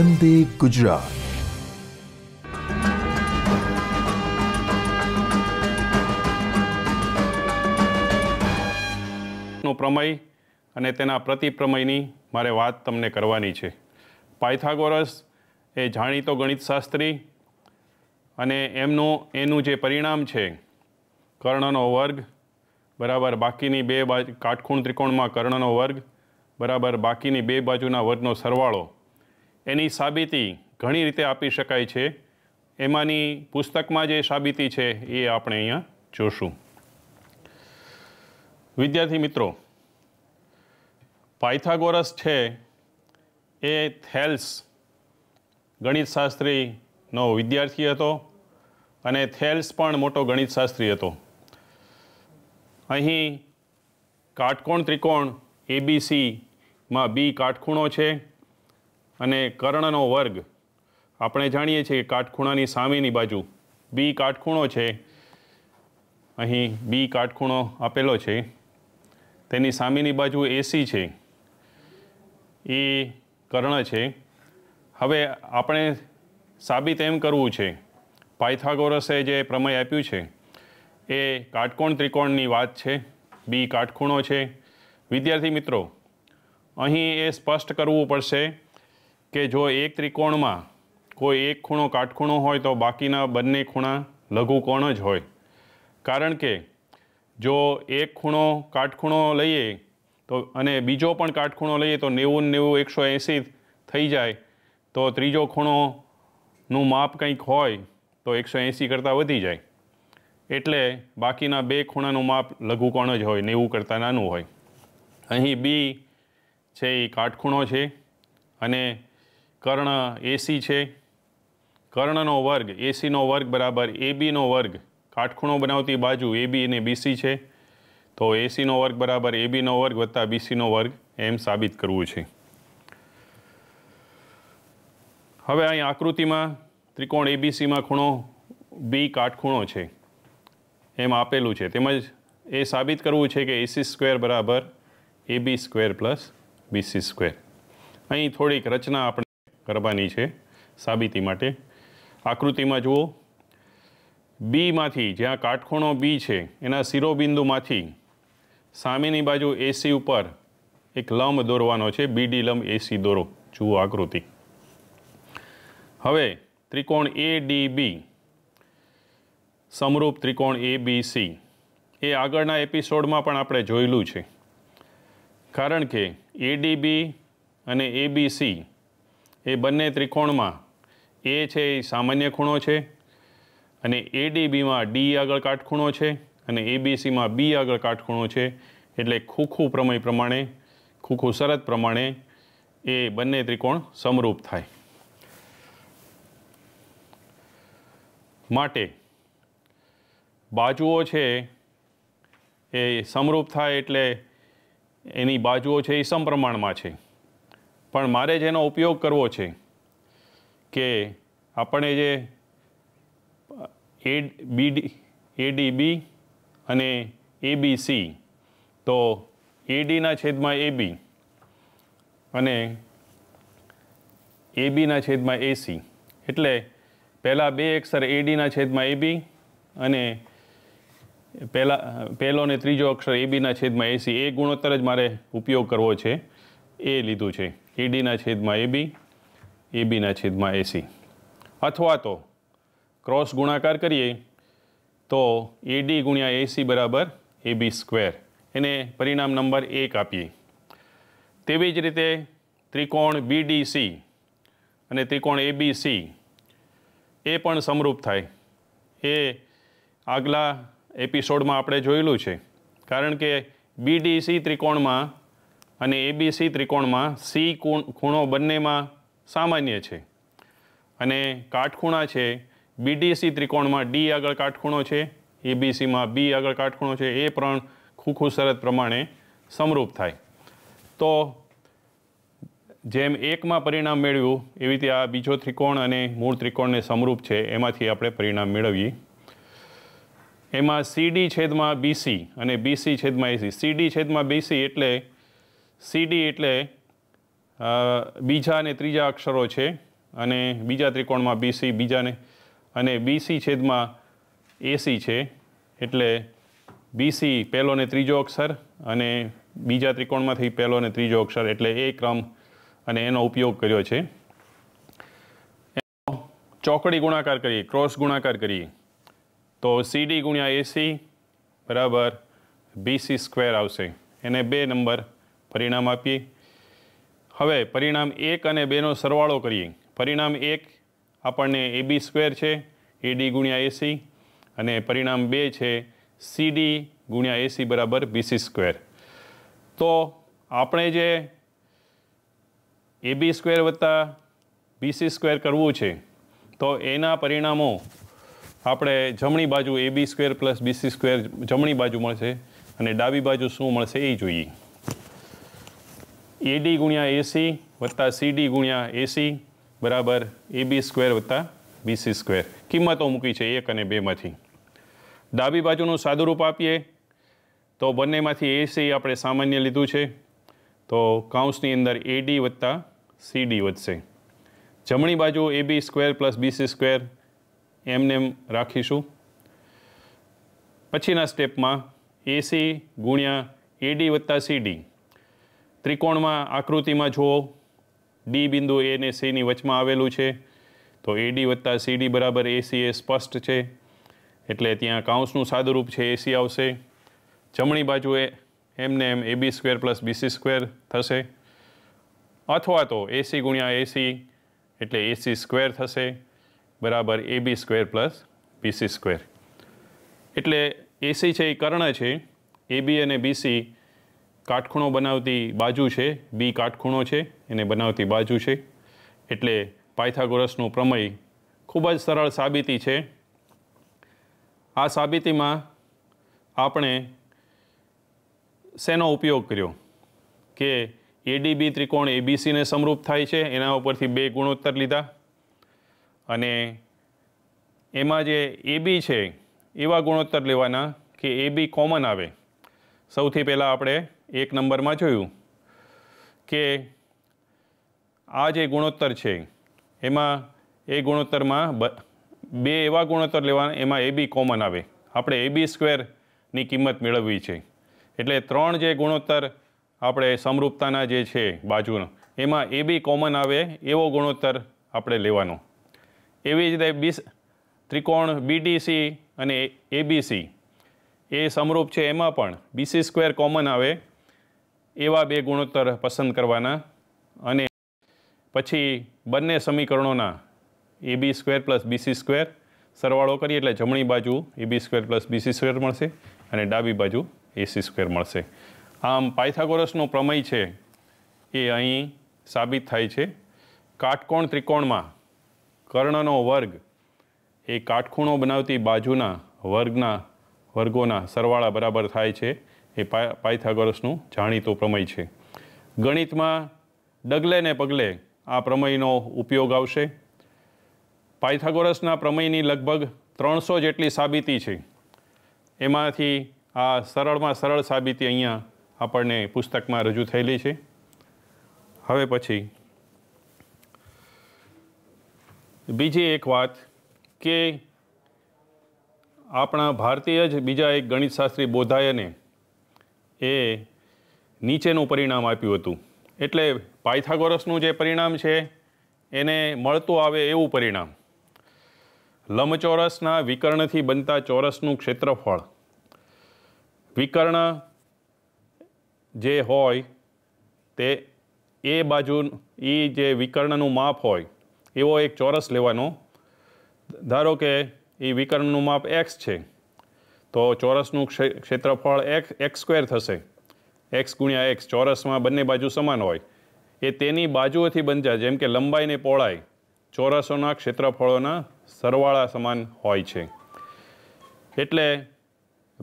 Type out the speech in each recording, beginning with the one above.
વંદે ગુજરાત નો પ્રમેય અને તેના પ્રતિપ્રમેયની મારે વાત તમને કરવાની છે પાયથાગોરસ એ જાણીતો ગણિતશાસ્ત્રી અને એમનું એનું જે પરિણામ છે કર્ણનો વર્ગ બરાબર બાકીની બે બાજુ કાટખૂણ ત્રિકોણમાં કર્ણનો વર્ગ બરાબર બાકીની બે બાજુના વર્ગનો સરવાળો એની સાબિતી ઘણી રીતે આપી શકાય છે એમાંની પુસ્તકમાં જે સાબિતી છે એ આપણે અહીંયા જોશું વિદ્યાર્થી મિત્રો પાયથાગોરસ છે એ થેલ્સ ગણિતશાસ્ત્રીનો વિદ્યાર્થી હતો અને થેલ્સ પણ મોટો ગણિતશાસ્ત્રી હતો અહીં કાટકોણ ત્રિકોણ એબીસીમાં બી કાટખૂણો છે અને કર્ણનો વર્ગ આપણે જાણીએ છીએ કે કાટખૂણાની સામેની બાજુ બી કાટખૂણો છે અહીં બી કાટખૂણો આપેલો છે તેની સામેની બાજુ એસી છે એ કર્ણ છે હવે આપણે સાબિત એમ કરવું છે પાયથાગોરસે જે પ્રમેય આપ્યું છે એ કાટકોણ ત્રિકોણની વાત છે બી કાટખૂણો છે વિદ્યાર્થી મિત્રો અહીં એ સ્પષ્ટ કરવું પડશે કે જો એક ત્રિકોણમાં કોઈ એક ખૂણો કાટખૂણો હોય તો બાકીના બંને ખૂણા લઘુકોણ જ હોય કારણ કે જો એક ખૂણો કાટખૂણો લઈએ તો અને બીજો પણ કાટખૂણો લઈએ તો નેવું નેવું એકસો એંસી થઈ જાય તો ત્રીજો ખૂણોનું માપ કંઈક હોય તો એકસો એંસી કરતાં વધી જાય એટલે બાકીના બે ખૂણાનું માપ લઘુકોણ જ હોય નેવું કરતાં નાનું હોય અહીં બી છે એ કાટખૂણો છે અને કર્ણ એસી છે કર્ણનો વર્ગ એસીનો વર્ગ બરાબર એબીનો વર્ગ કાટખૂણો બનાવતી બાજુ એબી અને બીસી છે તો એસીનો વર્ગ બરાબર એબીનો વર્ગ વત્તા બીસીનો વર્ગ એમ સાબિત કરવું છે હવે અહીં આકૃતિમાં ત્રિકોણ એબીસીમાં ખૂણો બી કાટખૂણો છે એમ આપેલું છે તેમજ એ સાબિત કરવું છે કે એસી સ્ક્વેર બરાબર AB square plus BC square અહીં થોડીક રચના આપણે કરવાની છે સાબિતી માટે આકૃતિમાં જુઓ બીમાંથી જ્યાં કાટખૂણો બી છે એના શિરોબિંદુમાંથી સામેની બાજુ એસી ઉપર એક લંબ દોરવાનો છે બીડી લંબ એસી દોરો જુઓ આકૃતિ હવે ત્રિકોણ એ ડી બી સમરૂપ ત્રિકોણ એ બી સી એ આગળના એપિસોડમાં પણ આપણે જોયેલું છે કારણ કે એ ડી બી અને એ બી સી એ બંને ત્રિકોણમાં એ છે એ સામાન્ય ખૂણો છે અને એડીબીમાં ડી આગળ કાટખૂણો છે અને એબીસીમાં બી આગળ કાટખૂણો છે એટલે ખૂખું પ્રમેય પ્રમાણે ખૂખું શરત પ્રમાણે એ બંને ત્રિકોણ સમરૂપ થાય માટે બાજુઓ છે એ સમરૂપ થાય એટલે એની બાજુઓ છે એ સમપ્રમાણમાં છે પણ મારે જેનો ઉપયોગ કરવો છે કે આપણે જે એ બીડી એડીબી અને એબીસી તો એડીના છેદમાં એબી અને એબીના છેદમાં એસી એટલે પહેલાં બે અક્ષર એડીના છેદમાં એબી અને પહેલા પહેલો અને ત્રીજો અક્ષર એબીના છેદમાં એસી એ ગુણોત્તર જ મારે ઉપયોગ કરવો છે એ લીધું છે એડીના છેદમાં એબી એબીના છેદમાં એસી અથવા તો ક્રોસ ગુણાકાર કરીએ તો એડી ગુણ્યા એસી બરાબર એબી સ્ક્વેર એને પરિણામ નંબર એક આપીએ તેવી જ રીતે ત્રિકોણ બીડીસી અને ત્રિકોણ સી એ પણ સમરૂપ થાય એ આગલા એપિસોડમાં આપણે જોયેલું છે કારણ કે બીડીસી ત્રિકોણમાં અને એબીસી ત્રિકોણમાં સી કુણ ખૂણો બંનેમાં સામાન્ય છે અને કાટખૂણા છે બીડીસી ત્રિકોણમાં ડી આગળ કાટખૂણો છે એબીસીમાં બી આગળ કાટખૂણો છે એ પણ ખૂખું શરત પ્રમાણે સમરૂપ થાય તો જેમ એકમાં પરિણામ મેળવ્યું એવી રીતે આ બીજો ત્રિકોણ અને મૂળ ત્રિકોણને સમરૂપ છે એમાંથી આપણે પરિણામ મેળવીએ એમાં સીડી છેદમાં બીસી અને બીસી છેદમાં એસી સીડી છેદમાં બીસી એટલે સીડી એટલે બીજા અને ત્રીજા અક્ષરો છે અને બીજા ત્રિકોણમાં બીસી બીજાને અને બીસી છેદમાં એસી છે એટલે બીસી પહેલો ને ત્રીજો અક્ષર અને બીજા ત્રિકોણમાંથી પહેલો અને ત્રીજો અક્ષર એટલે એ ક્રમ અને એનો ઉપયોગ કર્યો છે એનો ચોકડી ગુણાકાર કરીએ ક્રોસ ગુણાકાર કરીએ તો સીડી ગુણ્યા એસી બરાબર બીસી સ્ક્વેર આવશે એને બે નંબર પરિણામ આપીએ હવે પરિણામ એક અને બેનો સરવાળો કરીએ પરિણામ એક આપણને એ બી સ્ક્વેર છે એ ડી ગુણ્યા એસી અને પરિણામ બે છે સી ડી ગુણ્યા એસી બરાબર બીસી સ્ક્વેર તો આપણે જે એ બી સ્ક્વેર વત્તા બીસી સ્ક્વેર કરવું છે તો એના પરિણામો આપણે જમણી બાજુ A B square plus BC square જમણી બાજુ મળશે અને ડાબી બાજુ શું મળશે એ જોઈએ એડી ગુણ્યા એસી વત્તા સીડી ગુણ્યા એસી બરાબર એબી સ્ક્વેર વત્તા બીસી સ્ક્વેર કિંમતો મૂકી છે એક અને બેમાંથી ડાબી બાજુનું સાદુરૂપ આપીએ તો બંનેમાંથી એસી આપણે સામાન્ય લીધું છે તો કાઉન્સની અંદર એડી વત્તા સીડી વધશે જમણી બાજુ AB square plus BC square એમને એમ રાખીશું પછીના સ્ટેપમાં એસી ગુણ્યા એડી વત્તા સીડી ત્રિકોણમાં આકૃતિમાં જુઓ ડી બિંદુ એ ને સીની વચમાં આવેલું છે તો એડી વત્તા સીડી બરાબર એસી એ સ્પષ્ટ છે એટલે ત્યાં કાઉન્સનું સાદુરૂપ છે એસી આવશે જમણી બાજુએ એમને એમ AB square plus BC square થશે અથવા તો એસી ગુણ્યા એસી એટલે એસી સ્ક્વેર થશે બરાબર AB square plus BC square એટલે એસી છે એ કર્ણ છે એબી અને બીસી કાટખૂણો બનાવતી બાજુ છે બી કાટખૂણો છે એને બનાવતી બાજુ છે એટલે પાયથાગોરસનો પ્રમેય ખૂબ જ સરળ સાબિતી છે આ સાબિતીમાં આપણે શેનો ઉપયોગ કર્યો કે એડીબી ત્રિકોણ એબીસીને સમરૂપ થાય છે એના ઉપરથી બે ગુણોત્તર લીધા અને એમાં જે એબી છે એવા ગુણોત્તર લેવાના કે એબી કોમન આવે સૌથી પહેલાં આપણે એક નંબરમાં જોયું કે આ જે ગુણોત્તર છે એમાં એ ગુણોત્તરમાં બે એવા ગુણોત્તર લેવાના એમાં એ બી કોમન આવે આપણે એ બી સ્ક્વેરની કિંમત મેળવવી છે એટલે ત્રણ જે ગુણોત્તર આપણે સમરૂપતાના જે છે બાજુનો એમાં એ બી કોમન આવે એવો ગુણોત્તર આપણે લેવાનો એવી જ રીતે બી ત્રિકોણ બીડીસી અને એબીસી એ સમરૂપ છે એમાં પણ બીસી સ્ક્વેર કોમન આવે એવા બે ગુણોત્તર પસંદ કરવાના અને પછી બંને સમીકરણોના A B square plus BC square સરવાળો કરીએ એટલે જમણી બાજુ A B square plus BC square મળશે અને ડાબી બાજુ એસી સ્ક્વેર મળશે આમ પાયથાગોરસનો પ્રમેય છે એ અહીં સાબિત થાય છે કાટકોણ ત્રિકોણમાં કર્ણનો વર્ગ એ કાટખૂણો બનાવતી બાજુના વર્ગના વર્ગોના સરવાળા બરાબર થાય છે એ પાયથાગોરસનું જાણીતો પ્રમેય છે ગણિતમાં ડગલે ને પગલે આ પ્રમેયનો ઉપયોગ આવશે પાયથાગોરસના પ્રમેયની લગભગ ત્રણસો જેટલી સાબિતી છે એમાંથી આ સરળમાં સરળ સાબિતી અહીંયા આપણને પુસ્તકમાં રજૂ થયેલી છે હવે પછી બીજી એક વાત કે આપણા ભારતીય જ બીજા એક ગણિતશાસ્ત્રી બોધાયને એ નીચેનું પરિણામ આપ્યું હતું એટલે પાયથાગોરસનું જે પરિણામ છે એને મળતું આવે એવું પરિણામ લંબચોરસના વિકર્ણથી બનતા ચોરસનું ક્ષેત્રફળ વિકર્ણ જે હોય તે એ બાજુ એ જે વિકર્ણનું માપ હોય એવો એક ચોરસ લેવાનો ધારો કે એ વિકર્ણનું માપ એક્સ છે તો ચોરસનું ક્ષેત્રફળ એક એક્સ સ્ક્વેર થશે એક્સ ગુણ્યા એક્સ ચોરસમાં બંને બાજુ સમાન હોય એ તેની બાજુઓથી બનતા જેમ કે લંબાઈને પહોળાઈ ચોરસોના ક્ષેત્રફળોના સરવાળા સમાન હોય છે એટલે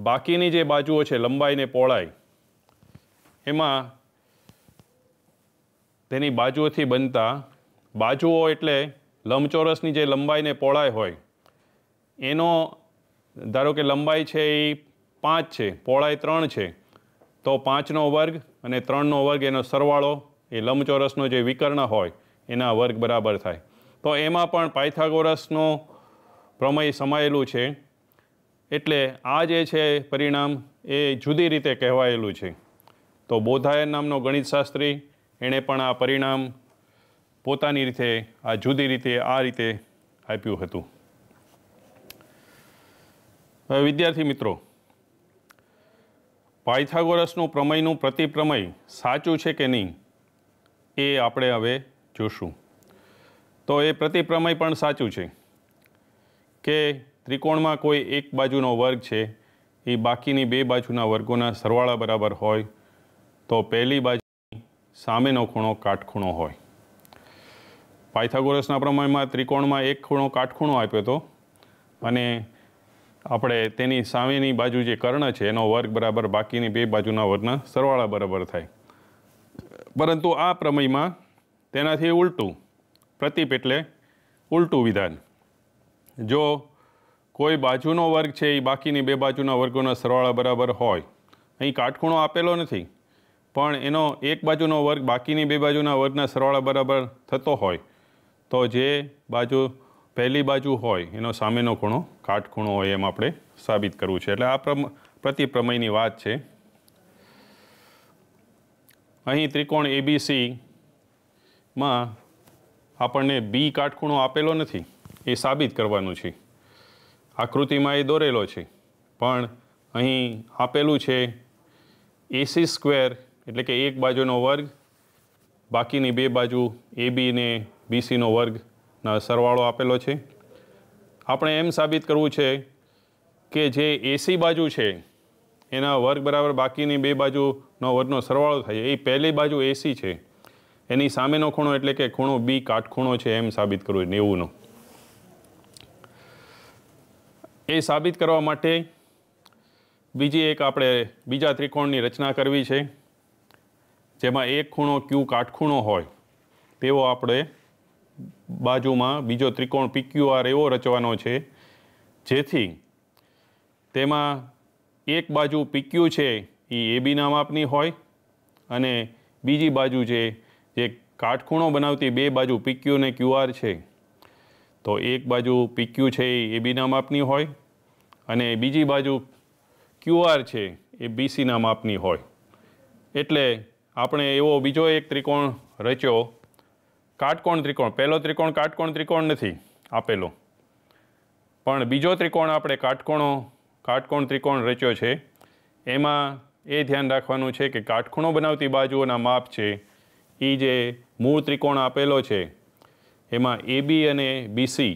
બાકીની જે બાજુઓ છે લંબાઈને પહોળાઈ એમાં તેની બાજુઓથી બનતા બાજુઓ એટલે લંબચોરસની જે લંબાઈને પહોળાઈ હોય એનો ધારો કે લંબાઈ છે એ પાંચ છે પહોળાઈ ત્રણ છે તો પાંચનો વર્ગ અને ત્રણનો વર્ગ એનો સરવાળો એ લંબચોરસનો જે વિકર્ણ હોય એના વર્ગ બરાબર થાય તો એમાં પણ પાયથાગોરસનો પ્રમેય સમાયેલું છે એટલે આ જે છે પરિણામ એ જુદી રીતે કહેવાયેલું છે તો બોધાયન નામનો ગણિતશાસ્ત્રી એણે પણ આ પરિણામ પોતાની રીતે આ જુદી રીતે આ રીતે આપ્યું હતું વિદ્યાર્થી મિત્રો પાયથાગોરસનું પ્રમેયનું પ્રતિપ્રમેય સાચું છે કે નહીં એ આપણે હવે જોશું તો એ પ્રતિપ્રમેય પણ સાચું છે કે ત્રિકોણમાં કોઈ એક બાજુનો વર્ગ છે એ બાકીની બે બાજુના વર્ગોના સરવાળા બરાબર હોય તો પહેલી બાજુ સામેનો ખૂણો કાટખૂણો હોય પાયથાગોરસના પ્રમેયમાં ત્રિકોણમાં એક ખૂણો કાટખૂણો આપ્યો હતો અને આપણે તેની સામેની બાજુ જે કર્ણ છે એનો વર્ગ બરાબર બાકીની બે બાજુના વર્ગના સરવાળા બરાબર થાય પરંતુ આ પ્રમેયમાં તેનાથી ઉલટું પ્રતિપ એટલે ઉલટું વિધાન જો કોઈ બાજુનો વર્ગ છે એ બાકીની બે બાજુના વર્ગોના સરવાળા બરાબર હોય અહીં કાટખૂણો આપેલો નથી પણ એનો એક બાજુનો વર્ગ બાકીની બે બાજુના વર્ગના સરવાળા બરાબર થતો હોય તો જે બાજુ પહેલી બાજુ હોય એનો સામેનો ખૂણો કાટખૂણો હોય એમ આપણે સાબિત કરવું છે એટલે આ પ્રતિપ્રમેયની વાત છે અહીં ત્રિકોણ એબીસીમાં આપણને બી કાટખૂણો આપેલો નથી એ સાબિત કરવાનું છે આકૃતિમાં એ દોરેલો છે પણ અહીં આપેલું છે એસી સ્ક્વેર એટલે કે એક બાજુનો વર્ગ બાકીની બે બાજુ એબી ને બીસીનો વર્ગ સરવાળો આપેલો છે આપણે એમ સાબિત કરવું છે કે જે એસી બાજુ છે એના વર્ગ બરાબર બાકીની બે બાજુનો વર્ગનો સરવાળો થાય એ પહેલી બાજુ એસી છે એની સામેનો ખૂણો એટલે કે ખૂણો બી કાટખૂણો છે એમ સાબિત કરવું નેવુંનો એ સાબિત કરવા માટે બીજી એક આપણે બીજા ત્રિકોણની રચના કરવી છે જેમાં એક ખૂણો ક્યુ કાટખૂણો હોય તેવો આપણે બાજુમાં બીજો ત્રિકોણ પીક્યુઆર એવો રચવાનો છે જેથી તેમાં એક બાજુ પીક્યુ છે એ એબીના માપની હોય અને બીજી બાજુ છે જે કાટખૂણો બનાવતી બે બાજુ પીક્યુ ને ક્યુઆર છે તો એક બાજુ પીક્યુ છે એ એબીના માપની હોય અને બીજી બાજુ ક્યુઆર છે એ બીસીના માપની હોય એટલે આપણે એવો બીજો એક ત્રિકોણ રચ્યો કાટકોણ ત્રિકોણ પહેલો ત્રિકોણ કાટકોણ ત્રિકોણ નથી આપેલો પણ બીજો ત્રિકોણ આપણે કાટકોણો કાટકોણ ત્રિકોણ રચ્યો છે એમાં એ ધ્યાન રાખવાનું છે કે કાટખૂણો બનાવતી બાજુઓના માપ છે એ જે મૂળ ત્રિકોણ આપેલો છે એમાં એબી અને બીસી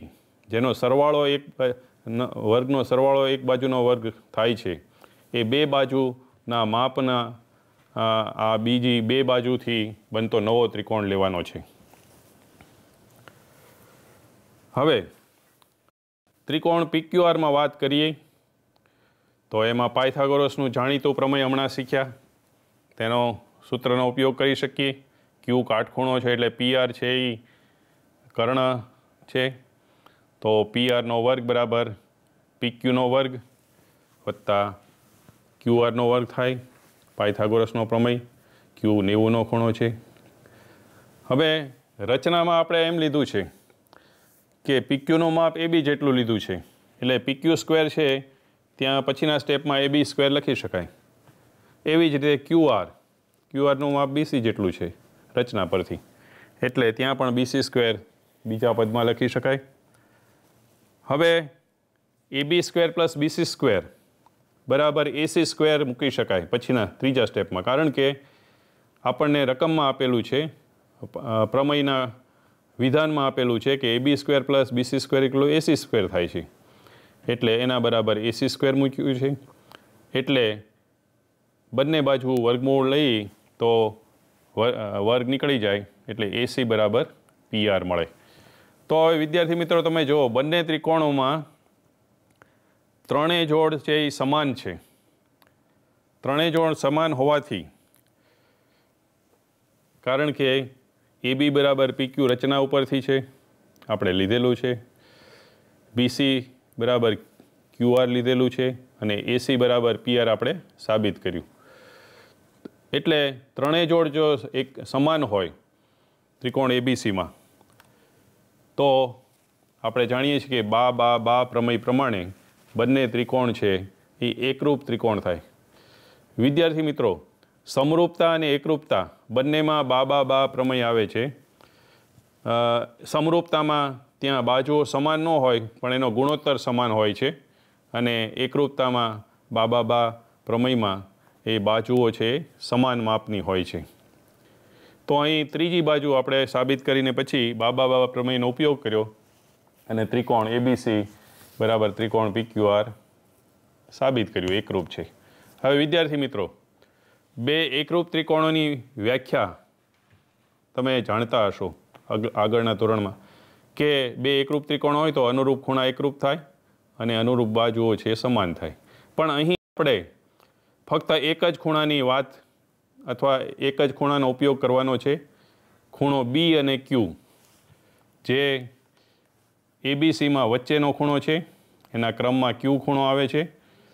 જેનો સરવાળો એક વર્ગનો સરવાળો એક બાજુનો વર્ગ થાય છે એ બે બાજુના માપના આ બીજી બે બાજુથી બનતો નવો ત્રિકોણ લેવાનો છે હવે ત્રિકોણ પીક્યુઆરમાં વાત કરીએ તો એમાં પાયથાગોરસનું જાણીતું પ્રમેય હમણાં શીખ્યા તેનો સૂત્રનો ઉપયોગ કરી શકીએ ક્યુ કાટખૂણો છે એટલે પીઆર છે એ કર્ણ છે તો પીઆરનો વર્ગ બરાબર પીક્યુનો વર્ગ વત્તા ક્યુઆરનો વર્ગ થાય પાયથાગોરસનો પ્રમેય ક્યુ નેવુંનો ખૂણો છે હવે રચનામાં આપણે એમ લીધું છે કે પીક્યુનું માપ એ બી જેટલું લીધું છે એટલે પીક્યુ સ્ક્વેર છે ત્યાં પછીના સ્ટેપમાં એ બી સ્ક્વેર લખી શકાય એવી જ રીતે ક્યુઆર ક્યુઆરનું માપ બીસી જેટલું છે રચના પરથી એટલે ત્યાં પણ બીસી સ્ક્વેર બીજા પદમાં લખી શકાય હવે A B square plus BC square બરાબર એસી સ્ક્વેર મૂકી શકાય પછીના ત્રીજા સ્ટેપમાં કારણ કે આપણને રકમમાં આપેલું છે પ્રમેયના વિધાનમાં આપેલું છે કે AB B square plus BC square એકલું એસી સ્ક્વેર થાય છે એટલે એના બરાબર એસી સ્ક્વેર મૂક્યું છે એટલે બંને બાજુ વર્ગમૂળ લઈ તો વર્ગ નીકળી જાય એટલે એસી બરાબર પીઆર મળે તો હવે વિદ્યાર્થી મિત્રો તમે જુઓ બંને ત્રિકોણોમાં ત્રણેય જોડ છે એ સમાન છે ત્રણેય જોડ સમાન હોવાથી કારણ કે એ બી બરાબર પીક્યુ રચના ઉપરથી છે આપણે લીધેલું છે બીસી બરાબર ક્યુઆર લીધેલું છે અને એસી બરાબર પીઆર આપણે સાબિત કર્યું એટલે ત્રણેય જોડ જો એક સમાન હોય ત્રિકોણ એબીસીમાં તો આપણે જાણીએ છીએ કે બા બા બા પ્રમેય પ્રમાણે બંને ત્રિકોણ છે એ એકરૂપ ત્રિકોણ થાય વિદ્યાર્થી મિત્રો સમરૂપતા અને એકરૂપતા બંનેમાં બા બા બા પ્રમેય આવે છે સમરૂપતામાં ત્યાં બાજુઓ સમાન ન હોય પણ એનો ગુણોત્તર સમાન હોય છે અને એકરૂપતામાં બા બા બા પ્રમેયમાં એ બાજુઓ છે સમાન માપની હોય છે તો અહીં ત્રીજી બાજુ આપણે સાબિત કરીને પછી બાબા બાબા પ્રમેયનો ઉપયોગ કર્યો અને ત્રિકોણ એબીસી બરાબર ત્રિકોણ પીક્યુઆર સાબિત કર્યું એકરૂપ છે હવે વિદ્યાર્થી મિત્રો બે એકરૂપ ત્રિકોણોની વ્યાખ્યા તમે જાણતા હશો આગળના ધોરણમાં કે બે એકરૂપ ત્રિકોણ હોય તો અનુરૂપ ખૂણા એકરૂપ થાય અને અનુરૂપ બાજુઓ છે સમાન થાય પણ અહીં આપણે ફક્ત એક જ ખૂણાની વાત અથવા એક જ ખૂણાનો ઉપયોગ કરવાનો છે ખૂણો બી અને ક્યુ જે એબીસીમાં વચ્ચેનો ખૂણો છે એના ક્રમમાં ક્યુ ખૂણો આવે છે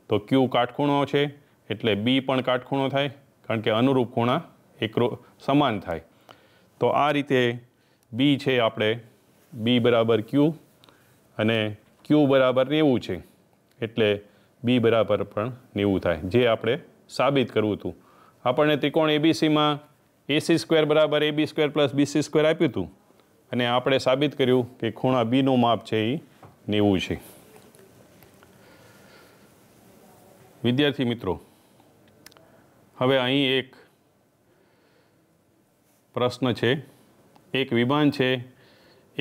તો ક્યુ કાટખૂણો છે એટલે બી પણ કાટખૂણો થાય કારણ કે અનુરૂપ ખૂણા એકરો સમાન થાય તો આ રીતે બી છે આપણે બી બરાબર ક્યુ અને ક્યુ બરાબર નેવું છે એટલે બી બરાબર પણ નેવું થાય જે આપણે સાબિત કરવું હતું આપણને ત્રિકોણ એબીસીમાં એસી સ્ક્વેર બરાબર A B square plus BC square આપ્યું હતું અને આપણે સાબિત કર્યું કે ખૂણા બીનું માપ છે એ નેવું છે વિદ્યાર્થી મિત્રો હવે અહીં એક પ્રશ્ન છે એક વિમાન છે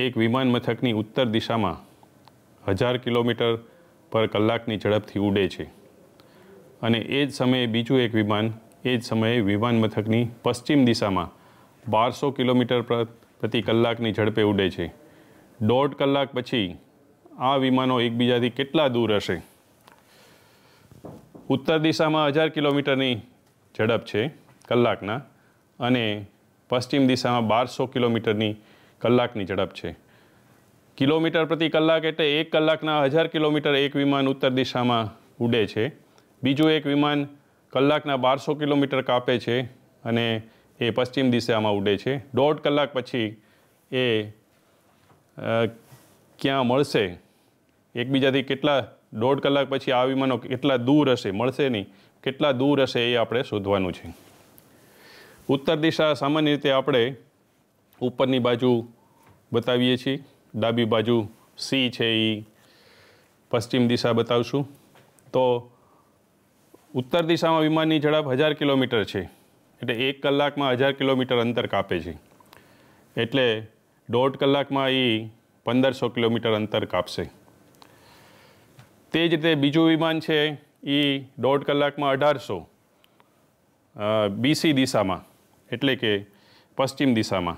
એક વિમાન મથકની ઉત્તર દિશામાં હજાર કિલોમીટર પર કલાકની ઝડપથી ઉડે છે અને એ જ સમયે બીજું એક વિમાન એ જ સમયે વિમાન મથકની પશ્ચિમ દિશામાં બારસો કિલોમીટર પ્રતિ કલાકની ઝડપે ઉડે છે દોઢ કલાક પછી આ વિમાનો એકબીજાથી કેટલા દૂર હશે ઉત્તર દિશામાં હજાર કિલોમીટરની ઝડપ છે કલાકના અને પશ્ચિમ દિશામાં બારસો કિલોમીટરની કલાકની ઝડપ છે કિલોમીટર પ્રતિ કલાક એટલે એક કલાકના હજાર કિલોમીટર એક વિમાન ઉત્તર દિશામાં ઉડે છે બીજું એક વિમાન કલાકના બારસો કિલોમીટર કાપે છે અને એ પશ્ચિમ દિશામાં ઉડે છે દોઢ કલાક પછી એ ક્યાં મળશે એકબીજાથી કેટલા દોઢ કલાક પછી આ વિમાનો કેટલા દૂર હશે મળશે નહીં કેટલા દૂર હશે એ આપણે શોધવાનું છે ઉત્તર દિશા સામાન્ય રીતે આપણે ઉપરની બાજુ બતાવીએ છીએ ડાબી બાજુ સી છે એ પશ્ચિમ દિશા બતાવશું તો ઉત્તર દિશામાં વિમાનની ઝડપ હજાર કિલોમીટર છે એટલે એક કલાકમાં હજાર કિલોમીટર અંતર કાપે છે એટલે દોઢ કલાકમાં એ પંદરસો કિલોમીટર અંતર કાપશે તે જ રીતે બીજું વિમાન છે એ દોઢ કલાકમાં અઢારસો બીસી દિશામાં એટલે કે પશ્ચિમ દિશામાં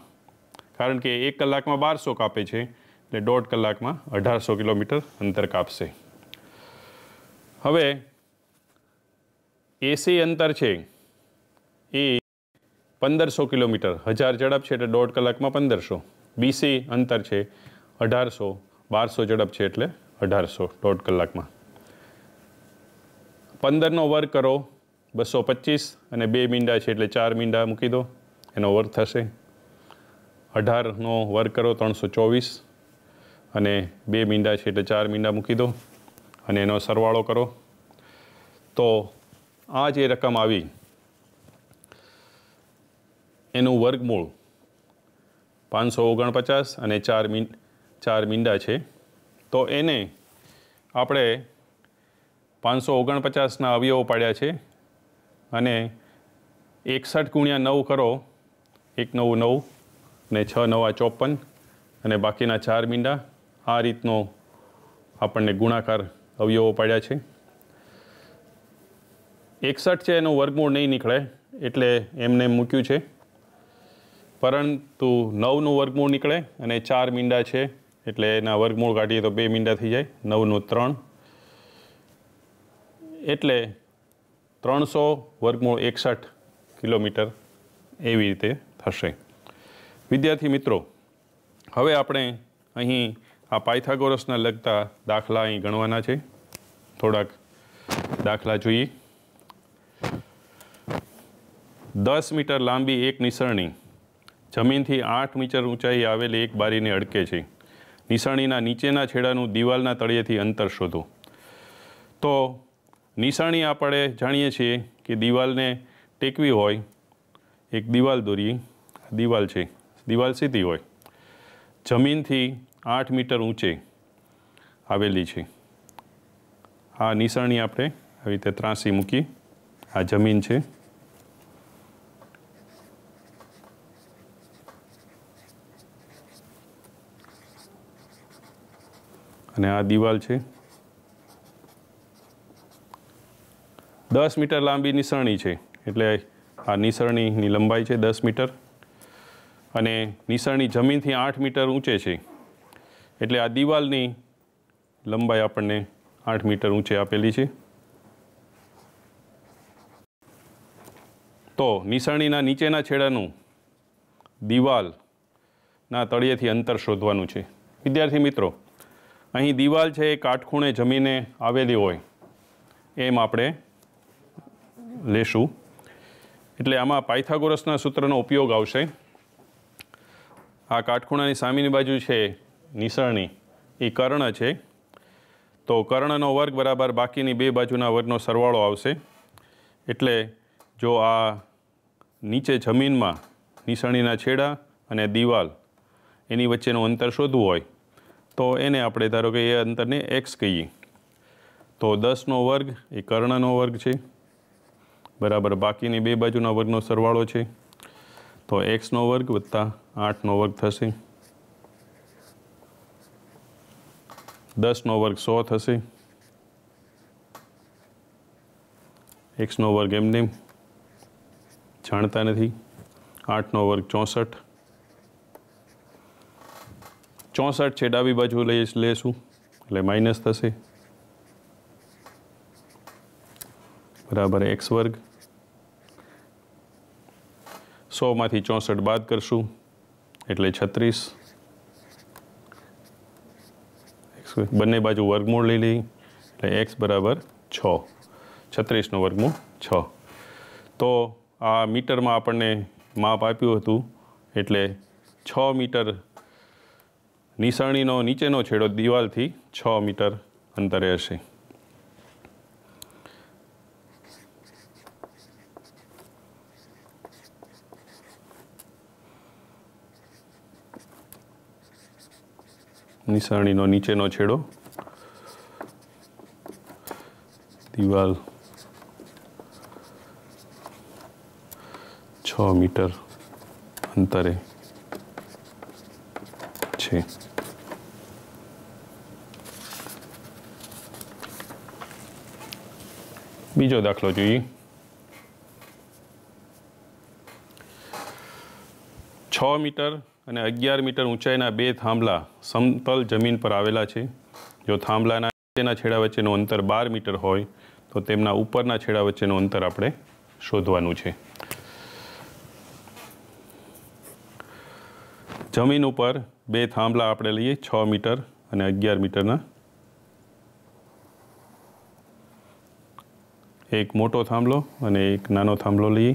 કારણ કે એક કલાકમાં બારસો કાપે છે એટલે દોઢ કલાકમાં અઢારસો કિલોમીટર અંતર કાપશે હવે એસી અંતર છે એ પંદરસો કિલોમીટર હજાર ઝડપ છે એટલે દોઢ કલાકમાં પંદરસો બીસી અંતર છે અઢારસો બારસો ઝડપ છે એટલે અઢારસો દોઢ કલાકમાં પંદરનો વર્ગ કરો બસો પચીસ અને બે મીંડા છે એટલે ચાર મીંડા મૂકી દો એનો વર્ગ થશે અઢારનો વર્ગ કરો ત્રણસો ચોવીસ અને બે મીંડા છે એટલે ચાર મીંડા મૂકી દો અને એનો સરવાળો કરો તો આ જે રકમ આવી એનું વર્ગમૂળ પાંચસો ઓગણપચાસ અને ચાર મીંડ ચાર મીંડા છે તો એને આપણે પાંચસો ઓગણપચાસના અવયવો પાડ્યા છે અને એકસઠ ગુણ્યા નવ કરો એક નવ નવ ને છ નવા ચોપન અને બાકીના ચાર મીંડા આ રીતનો આપણને ગુણાકાર અવયવો પાડ્યા છે એકસઠ છે એનું વર્ગમૂળ નહીં નીકળે એટલે એમને મૂક્યું છે પરંતુ નવનું વર્ગમૂળ નીકળે અને ચાર મીંડા છે એટલે એના વર્ગમૂળ કાઢીએ તો બે મીંડા થઈ જાય નવનું ત્રણ એટલે ત્રણસો વર્ગમૂળ એકસઠ કિલોમીટર એવી રીતે થશે વિદ્યાર્થી મિત્રો હવે આપણે અહીં આ પાયથાગોરસના લગતા દાખલા અહીં ગણવાના છે થોડાક દાખલા જોઈએ દસ મીટર લાંબી એક નિસરણી જમીનથી આઠ મીટર ઊંચાઈ આવેલી એક બારીને અડકે છે નિસરણીના નીચેના છેડાનું દિવાલના તળિયેથી અંતર શોધો તો નિશાણી આપણે જાણીએ છીએ કે દિવાલને ટેકવી હોય એક દિવાલ દોરી દિવાલ છે દિવાલ સીધી હોય જમીનથી આઠ મીટર ઊંચે આવેલી છે આ નિશાણી આપણે આવી રીતે ત્રાંસી મૂકી આ જમીન છે અને આ દિવાલ છે દસ મીટર લાંબી નિસરણી છે એટલે આ નિસરણીની લંબાઈ છે દસ મીટર અને નિસરણી જમીનથી આઠ મીટર ઊંચે છે એટલે આ દિવાલની લંબાઈ આપણને આઠ મીટર ઊંચે આપેલી છે તો નિસરણીના નીચેના છેડાનું દિવાલના તળિયેથી અંતર શોધવાનું છે વિદ્યાર્થી મિત્રો અહીં દિવાલ છે એ કાટખૂણે જમીને આવેલી હોય એમ આપણે લેશું એટલે આમાં પાયથાગોરસના સૂત્રનો ઉપયોગ આવશે આ કાટખૂણાની સામેની બાજુ છે નિસરણી એ કર્ણ છે તો કર્ણનો વર્ગ બરાબર બાકીની બે બાજુના વર્ગનો સરવાળો આવશે એટલે જો આ નીચે જમીનમાં નિસરણીના છેડા અને દિવાલ એની વચ્ચેનું અંતર શોધવું હોય તો એને આપણે ધારો કે એ અંતરને એક્સ કહીએ તો દસનો વર્ગ એ કર્ણનો વર્ગ છે બરાબર બાકીની બે બાજુના વર્ગનો સરવાળો છે તો એક્સનો વર્ગ વત્તા આઠનો વર્ગ થશે દસનો વર્ગ સો થશે એક્સનો વર્ગ એમને જાણતા નથી આઠનો વર્ગ ચોસઠ ચોસઠ છે ડાબી બાજુ લઈ લેશું એટલે માઇનસ થશે બરાબર એક્સ વર્ગ સોમાંથી ચોસઠ બાદ કરશું એટલે છત્રીસ બંને બાજુ વર્ગમૂળ લઈ લઈ એટલે એક્સ બરાબર છ છત્રીસનું વર્ગમૂળ છ તો આ મીટરમાં આપણને માપ આપ્યું હતું એટલે છ મીટર નિસરણીનો નીચેનો છેડો દિવાલથી છ મીટર અંતરે હશે નિશાણીનો નીચેનો છેડો દિવાલ છ મીટર અંતરે છે બીજો દાખલો જોઈએ છ મીટર અને અગિયાર મીટર ઊંચાઈના બે થાંભલા સમતલ જમીન પર આવેલા છે જો થાંભલાના નીચેના છેડા વચ્ચેનું અંતર બાર મીટર હોય તો તેમના ઉપરના છેડા વચ્ચેનું અંતર આપણે શોધવાનું છે જમીન ઉપર બે થાંભલા આપણે લઈએ છ મીટર અને અગિયાર મીટરના એક મોટો થાંભલો અને એક નાનો થાંભલો લઈએ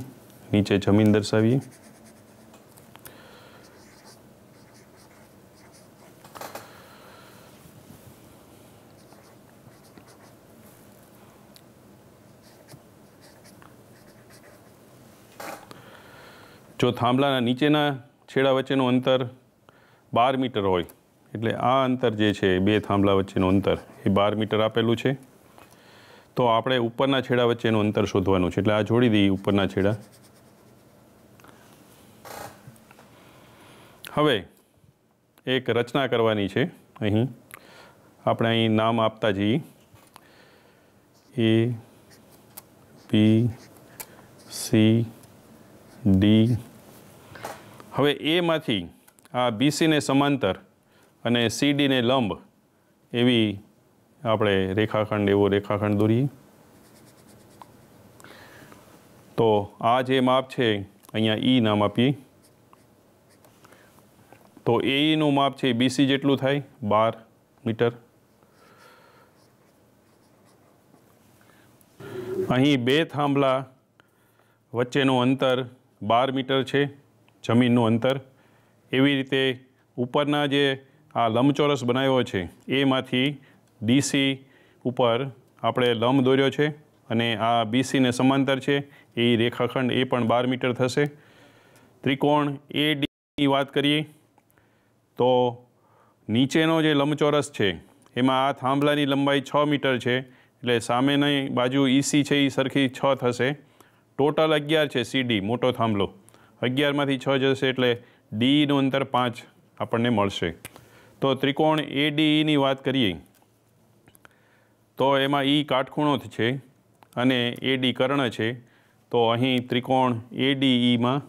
નીચે જમીન દર્શાવીએ જો થાંભલાના નીચેના છેડા વચ્ચેનું અંતર બાર મીટર હોય એટલે આ અંતર જે છે બે થાંભલા વચ્ચેનું અંતર એ બાર મીટર આપેલું છે તો આપણે ઉપરના છેડા વચ્ચેનું અંતર શોધવાનું છે એટલે આ જોડી દઈએ ઉપરના છેડા હવે એક રચના કરવાની છે અહીં આપણે અહીં નામ આપતા જઈએ એ પી સી ડી હવે એમાંથી આ બીસીને સમાંતર અને સીડીને લંબ એવી આપણે રેખાખંડ એવો રેખાખંડ દોરીએ તો આ જે માપ છે અહીંયા ઈ e નામ આપીએ તો એઈનું e માપ છે બીસી જેટલું થાય બાર મીટર અહીં બે થાંભલા વચ્ચેનું અંતર બાર મીટર છે જમીનનું અંતર એવી રીતે ઉપરના જે આ લંબચોરસ બનાવ્યો છે એમાંથી ડીસી ઉપર આપણે લંબ દોર્યો છે અને આ બીસીને સમાંતર છે એ રેખાખંડ એ પણ બાર મીટર થશે ત્રિકોણ એ ડીની વાત કરીએ તો નીચેનો જે લંબચોરસ છે એમાં આ થાંભલાની લંબાઈ છ મીટર છે એટલે સામેની બાજુ ઈસી છે એ સરખી છ થશે ટોટલ અગિયાર છે સીડી મોટો થાંભલો અગિયારમાંથી છ જશે એટલે ડીઈનું અંતર પાંચ આપણને મળશે તો ત્રિકોણ એડીઈની વાત કરીએ તો એમાં ઈ કાટખૂણો છે અને એડી કર્ણ છે તો અહીં ત્રિકોણ એડીઈમાં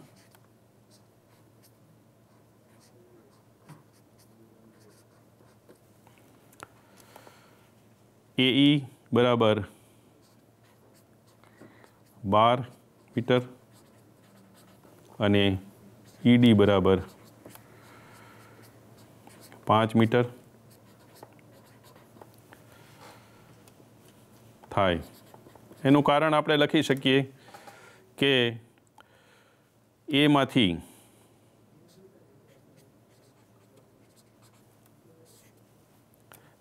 એઈ બરાબર બાર મીટર અને ઈડી e બરાબર પાંચ મીટર થાય એનું કારણ આપણે લખી શકીએ કે એમાંથી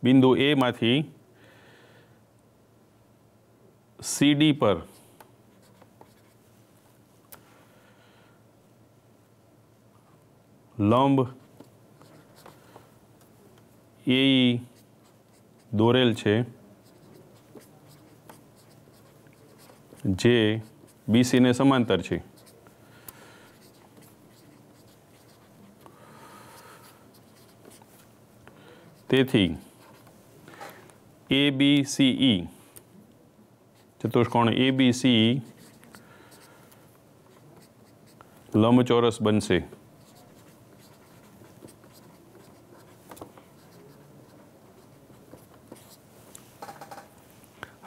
બિંદુ એમાંથી સીડી પર લંબ એ દોરેલ છે જે બીસીને સમાંતર છે તેથી એ બી સીઈ ચતુષ્કોણ એ બી સીઈ લંબચોરસ બનશે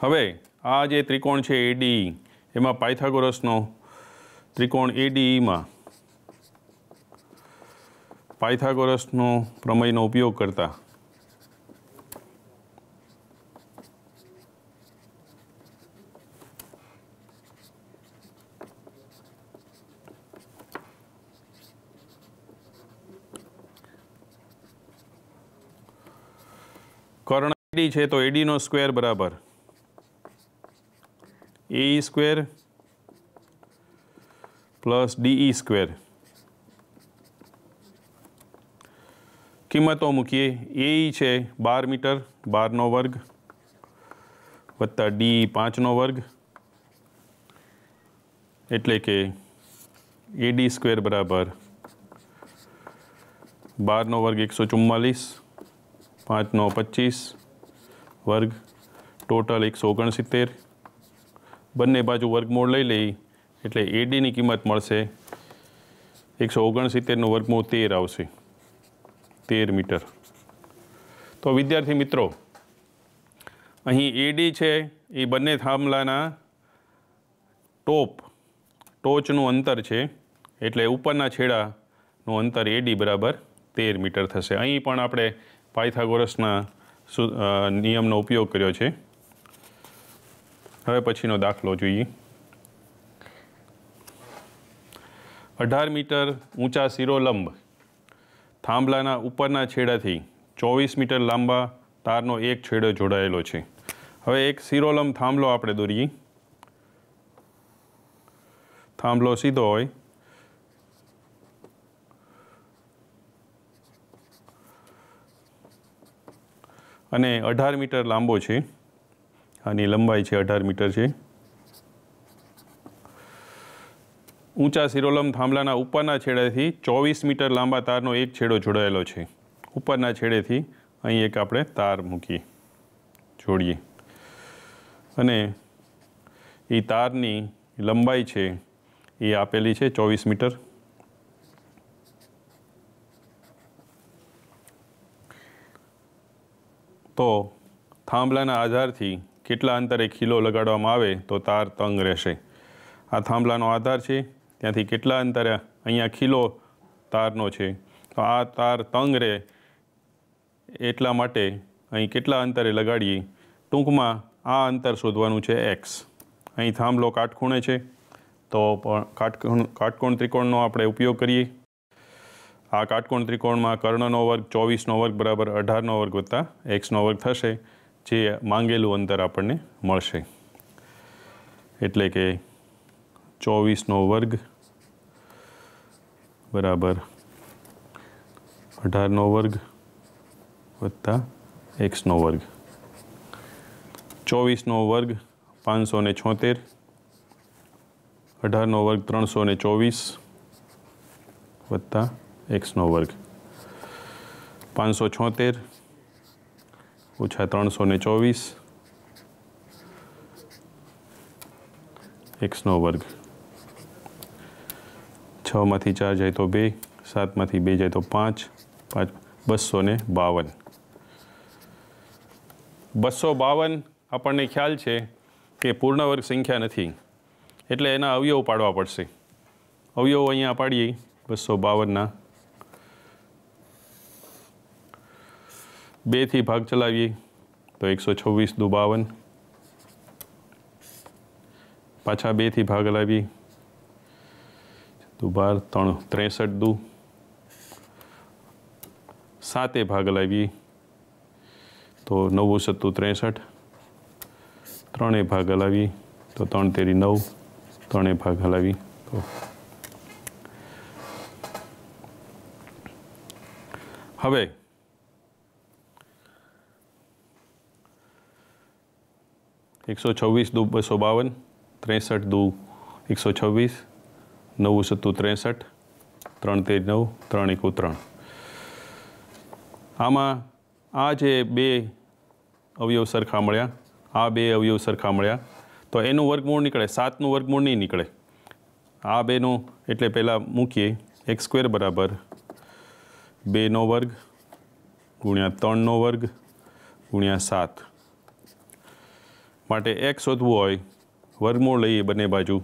હવે આ જે ત્રિકોણ છે એડી એમાં પાયથાગોરસનો ત્રિકોણ એડીઈમાં પાયથાગોરસનો પ્રમેયનો ઉપયોગ કરતા કર્ણ એડી છે તો એડીનો સ્ક્વેર બરાબર A square plus DE square કિંમતો મૂકીએ એ e છે બાર મીટર બારનો વર્ગ વત્તા ડી e પાંચનો વર્ગ એટલે કે એ ડી સ્ક્વેર બરાબર બારનો વર્ગ એકસો ચુમ્માલીસ પાંચનો પચીસ વર્ગ ટોટલ એકસો ઓગણસિત્તેર બંને બાજુ વર્ગમૂળ લઈ લઈ એટલે એડીની કિંમત મળશે એકસો ઓગણસિત્તેરનું વર્ગમૂળ તેર આવશે તેર મીટર તો વિદ્યાર્થી મિત્રો અહીં એડી છે એ બંને થાંભલાના ટોપ ટોચનું અંતર છે એટલે ઉપરના છેડાનું અંતર એડી બરાબર તેર મીટર થશે અહીં પણ આપણે પાયથાગોરસના નિયમનો ઉપયોગ કર્યો છે હવે પછીનો દાખલો જોઈએ અઢાર મીટર ઊંચા શિરોલંબ થાંભલાના ઉપરના છેડાથી ચોવીસ મીટર લાંબા તારનો એક છેડો જોડાયેલો છે હવે એક શિરોલંબ થાંભલો આપણે દોરીએ થાંભલો સીધો હોય અને અઢાર મીટર લાંબો છે આની લંબાઈ છે અઢાર મીટર છે ઊંચા સિરોલમ થાંભલાના ઉપરના છેડેથી ચોવીસ મીટર લાંબા તારનો એક છેડો જોડાયેલો છે ઉપરના છેડેથી અહીં એક આપણે તાર મૂકીએ જોડીએ અને એ તારની લંબાઈ છે એ આપેલી છે ચોવીસ મીટર તો થાંભલાના આધારથી કેટલા અંતરે ખીલો લગાડવામાં આવે તો તાર તંગ રહેશે આ થાંભલાનો આધાર છે ત્યાંથી કેટલા અંતરે અહીંયા ખીલો તારનો છે તો આ તાર તંગ રહે એટલા માટે અહીં કેટલા અંતરે લગાડીએ ટૂંકમાં આ અંતર શોધવાનું છે એક્સ અહીં થાંભલો કાટખૂણે છે તો પણ કાટકોણ કાટકોણ ત્રિકોણનો આપણે ઉપયોગ કરીએ આ કાટકોણ ત્રિકોણમાં કર્ણનો વર્ગ ચોવીસનો વર્ગ બરાબર અઢારનો વર્ગ વત્તા એક્સનો વર્ગ થશે જે માંગેલું અંતર આપણને મળશે એટલે કે ચોવીસનો વર્ગ બરાબર અઢારનો વર્ગ વત્તા એકસનો વર્ગ ચોવીસનો વર્ગ પાંચસો ને છોતેર અઢારનો વર્ગ ત્રણસો ને ચોવીસ વત્તા એકસનો વર્ગ પાંચસો છોતેર ઓછા ત્રણસો ને ચોવીસ એક્સનો વર્ગ છમાંથી ચાર જાય તો બે સાતમાંથી બે જાય તો પાંચ પાંચ બસો ને બાવન બસો બાવન આપણને ખ્યાલ છે કે પૂર્ણવર્ગ સંખ્યા નથી એટલે એના અવયવ પાડવા પડશે અવયવ અહીંયા પાડીએ બસો બાવનના બેથી ભાગ ચલાવીએ તો એકસો છવ્વીસ દુ બાવન પાછા બેથી ભાગ લાવીએ તો બાર ત્રણ ત્રેસઠ દુ સાતે ભાગ લાવીએ તો નવું સત્તું ત્રેસઠ ત્રણે ભાગ હલાવી તો ત્રણ તેરી નવ ત્રણે ભાગ હલાવી તો હવે એકસો છવ્વીસ દુ બસો બાવન ત્રેસઠ દુ એકસો છવ્વીસ નવું સત્તુ ત્રેસઠ ત્રણ તેર નવ ત્રણ એકુ ત્રણ આમાં આ જે બે અવયવ સરખા મળ્યા આ બે અવયવ સરખા મળ્યા તો એનું વર્ગમૂળ નીકળે સાતનું વર્ગમૂળ નહીં નીકળે આ બેનું એટલે પહેલાં મૂકીએ એક સ્ક્વેર બરાબર બેનો વર્ગ ગુણ્યા ત્રણનો વર્ગ ગુણ્યા સાત માટે એક શોધવું હોય વર્ગમૂળ લઈએ બંને બાજુ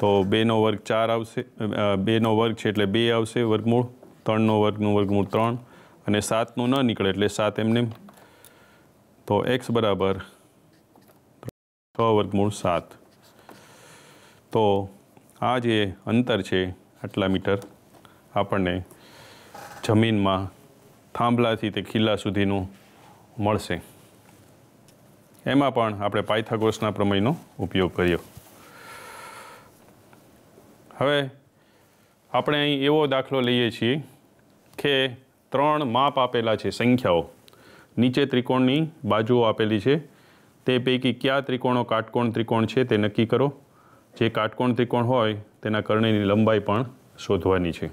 તો બેનો વર્ગ ચાર આવશે બેનો વર્ગ છે એટલે બે આવશે વર્ગમૂળ ત્રણનો વર્ગનું વર્ગમૂળ ત્રણ અને સાતનું ન નીકળે એટલે સાત એમને તો એક્સ બરાબર છ વર્ગમૂળ સાત તો આ જે અંતર છે આટલા મીટર આપણને જમીનમાં થાંભલાથી તે ખીલ્લા સુધીનું મળશે એમાં પણ આપણે પાયથાગોરસના પ્રમેયનો ઉપયોગ કર્યો હવે આપણે અહીં એવો દાખલો લઈએ છીએ કે ત્રણ માપ આપેલા છે સંખ્યાઓ નીચે ત્રિકોણની બાજુઓ આપેલી છે તે પૈકી કયા ત્રિકોણો કાટકોણ ત્રિકોણ છે તે નક્કી કરો જે કાટકોણ ત્રિકોણ હોય તેના કર્ણની લંબાઈ પણ શોધવાની છે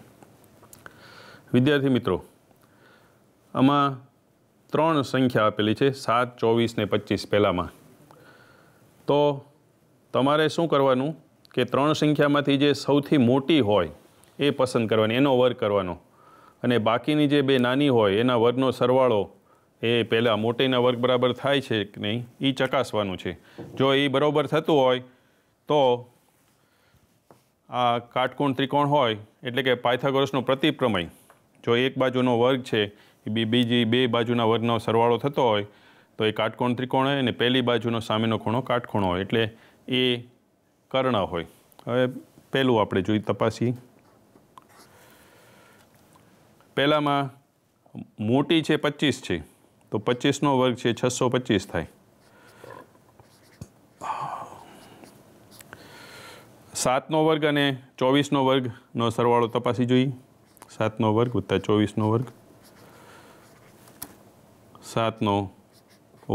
વિદ્યાર્થી મિત્રો આમાં ત્રણ સંખ્યા આપેલી છે સાત ચોવીસ ને પચીસ પહેલાંમાં તો તમારે શું કરવાનું કે ત્રણ સંખ્યામાંથી જે સૌથી મોટી હોય એ પસંદ કરવાની એનો વર્ગ કરવાનો અને બાકીની જે બે નાની હોય એના વર્ગનો સરવાળો એ પહેલાં મોટેના વર્ગ બરાબર થાય છે કે નહીં એ ચકાસવાનું છે જો એ બરાબર થતું હોય તો આ કાટકોણ ત્રિકોણ હોય એટલે કે પાયથાગોરસનો પ્રતિપ્રમય જો એક બાજુનો વર્ગ છે બે બીજી બે બાજુના વર્ગનો સરવાળો થતો હોય તો એ કાટકોણ ત્રિકોણ હોય અને પહેલી બાજુનો સામેનો ખૂણો કાટખૂણો હોય એટલે એ કર્ણ હોય હવે પહેલું આપણે જોઈ તપાસી પહેલામાં મોટી છે પચીસ છે તો પચીસનો વર્ગ છે છસો પચીસ થાય સાતનો વર્ગ અને ચોવીસનો વર્ગનો સરવાળો તપાસી જોઈએ સાતનો વર્ગ વત્તા ચોવીસનો વર્ગ सात नौ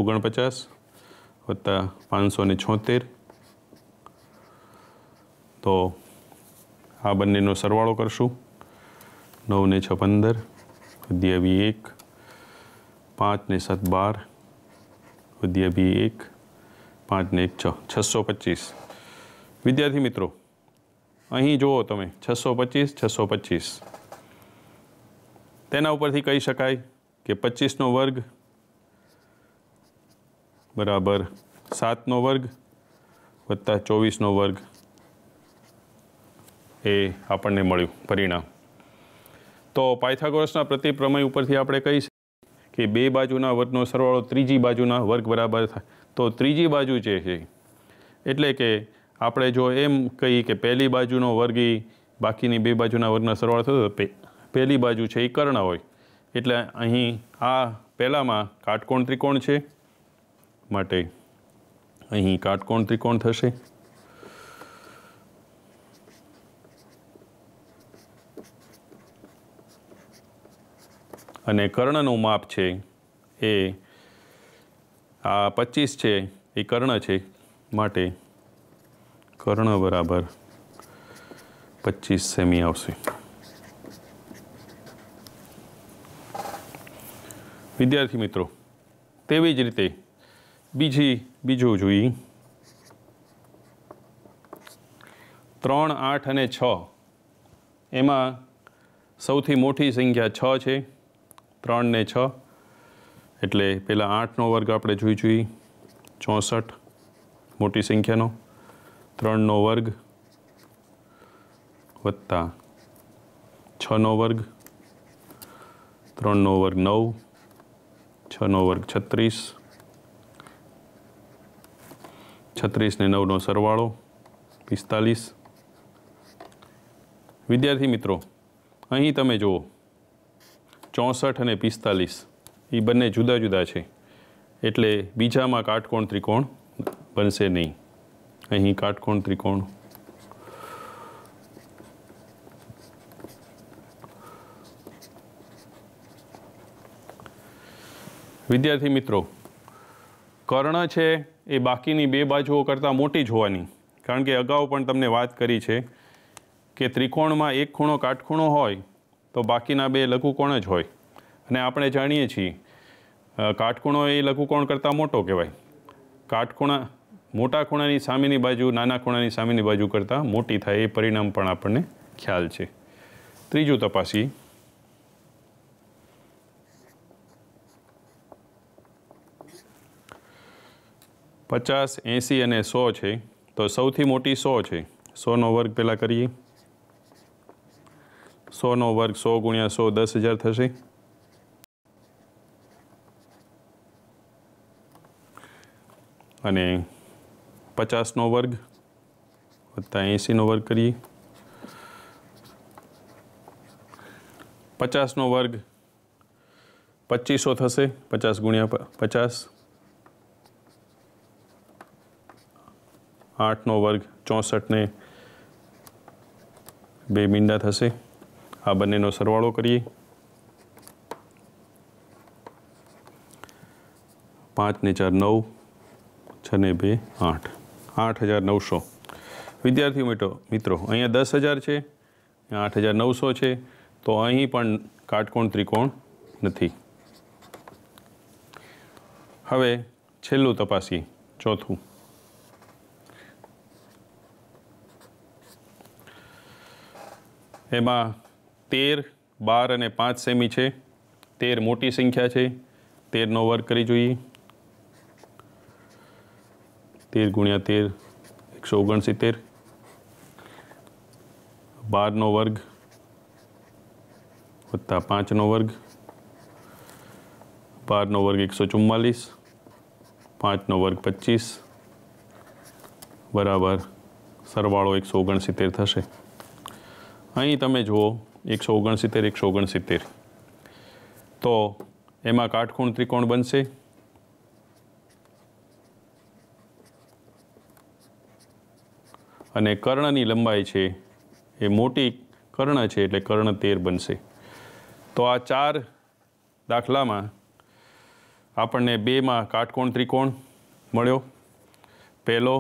ओगन पचास वत्ता पांच सौ छोतेर तो आ बने सरवाड़ो करशू नौ ने छ पंदर अद्यवी एक पांच ने सात बार अद्यवी एक पांच ने एक छसौ पच्चीस विद्यार्थी मित्रों अही जो तब छसो पच्चीस छसो पच्चीस तना कही शक पच्चीस वर्ग બરાબર સાતનો વર્ગ વત્તા ચોવીસનો વર્ગ એ આપણને મળ્યું પરિણામ તો પાયથાગોરસના પ્રતિ પ્રતિપ્રમેય ઉપરથી આપણે કહીશ કે બે બાજુના વર્ગનો સરવાળો ત્રીજી બાજુના વર્ગ બરાબર થાય તો ત્રીજી બાજુ જે છે એટલે કે આપણે જો એમ કહીએ કે પહેલી બાજુનો વર્ગ એ બાકીની બે બાજુના વર્ગના સરવાળો થયો તો પહેલી બાજુ છે એ કર્ણ હોય એટલે અહીં આ પહેલામાં કાટકોણ ત્રિકોણ છે માટે અહીં કાટકોણ ત્રિકોણ થશે અને કર્ણનું માપ છે એ આ પચીસ છે એ કર્ણ છે માટે કર્ણ બરાબર પચીસ સેમી આવશે વિદ્યાર્થી મિત્રો તેવી જ રીતે બીજી બીજું જોઈએ ત્રણ આઠ અને છ એમાં સૌથી મોટી સંખ્યા છ છે ત્રણ ને છ એટલે પહેલાં આઠનો વર્ગ આપણે જોઈ જોઈએ ચોસઠ મોટી સંખ્યાનો ત્રણનો વર્ગ વત્તા છનો વર્ગ ત્રણનો વર્ગ નવ છનો વર્ગ છત્રીસ છત્રીસને નવનો સરવાળો પિસ્તાલીસ વિદ્યાર્થી મિત્રો અહીં તમે જુઓ ચોસઠ અને પિસ્તાલીસ એ બંને જુદા જુદા છે એટલે બીજામાં કાટકોણ ત્રિકોણ બનશે નહીં અહીં કાટકોણ ત્રિકોણ વિદ્યાર્થી મિત્રો કર્ણ છે એ બાકીની બે બાજુઓ કરતાં મોટી જ હોવાની કારણ કે અગાઉ પણ તમને વાત કરી છે કે ત્રિકોણમાં એક ખૂણો કાટખૂણો હોય તો બાકીના બે લઘુકોણ જ હોય અને આપણે જાણીએ છીએ કાટખૂણો એ લઘુકોણ કરતાં મોટો કહેવાય કાટખૂણા મોટા ખૂણાની સામેની બાજુ નાના ખૂણાની સામેની બાજુ કરતાં મોટી થાય એ પરિણામ પણ આપણને ખ્યાલ છે ત્રીજું તપાસીએ પચાસ એંસી અને સો છે તો સૌથી મોટી સો છે સોનો વર્ગ પહેલાં કરીએ સોનો વર્ગ સો ગુણ્યા સો દસ હજાર થશે અને પચાસનો વર્ગ વત્તા એંસીનો વર્ગ કરીએ પચાસનો વર્ગ પચીસો થશે પચાસ ગુણ્યા પચાસ આઠનો વર્ગ ચોસઠને બે મીંડા થશે આ બંનેનો સરવાળો કરીએ પાંચને ચાર નવ ને બે આઠ આઠ હજાર નવસો વિદ્યાર્થી મિત્રો મિત્રો અહીંયા દસ હજાર છે આઠ હજાર નવસો છે તો અહીં પણ કાટકોણ ત્રિકોણ નથી હવે છેલ્લું તપાસીએ ચોથું એમાં તેર બાર અને પાંચ સેમી છે તેર મોટી સંખ્યા છે તેરનો વર્ગ કરી જોઈએ તેર ગુણ્યા તેર એકસો ઓગણસિત્તેર બારનો વર્ગ વત્તા પાંચનો વર્ગ બારનો વર્ગ એકસો ચુમ્માલીસ પાંચનો વર્ગ પચીસ બરાબર સરવાળો એકસો ઓગણસિત્તેર થશે અહીં તમે જુઓ એકસો ઓગણસિત્તેર એકસો ઓગણસિત્તેર તો એમાં કાટકોણ ત્રિકોણ બનશે અને કર્ણની લંબાઈ છે એ મોટી કર્ણ છે એટલે કર્ણ તેર બનશે તો આ ચાર દાખલામાં આપણને બેમાં કાટકોણ ત્રિકોણ મળ્યો પહેલો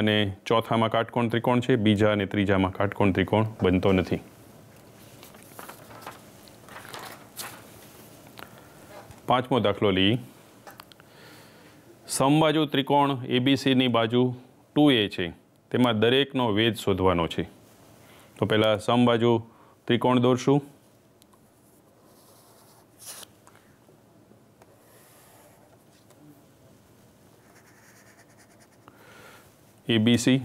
અને ચોથામાં કાટકોણ ત્રિકોણ છે બીજા અને ત્રીજામાં કાટકોણ ત્રિકોણ બનતો નથી પાંચમો દાખલો લઈ સમબાજુ ત્રિકોણ એબીસીની બાજુ ટુ એ છે તેમાં દરેકનો વેધ શોધવાનો છે તો પહેલાં સમબાજુ ત્રિકોણ દોરશું એબીસી